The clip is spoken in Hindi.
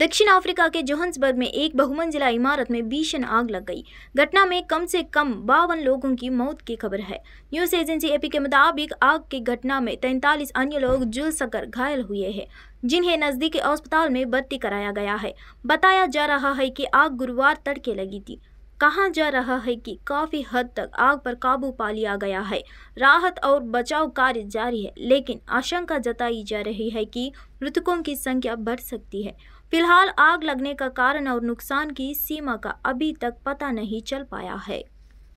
दक्षिण अफ्रीका के जोहन्सबर्ग में एक बहुमंजिला इमारत में भीषण आग लग गई घटना में कम से कम बावन लोगों की मौत की खबर है न्यूज एजेंसी एपी के मुताबिक आग की घटना में तैंतालीस अन्य लोग झुलसकर घायल हुए हैं जिन्हें नजदीकी अस्पताल में भर्ती कराया गया है बताया जा रहा है कि आग गुरुवार तड़के लगी थी कहा जा रहा है कि काफ़ी हद तक आग पर काबू पा लिया गया है राहत और बचाव कार्य जारी है लेकिन आशंका जताई जा रही है कि मृतकों की संख्या बढ़ सकती है फिलहाल आग लगने का कारण और नुकसान की सीमा का अभी तक पता नहीं चल पाया है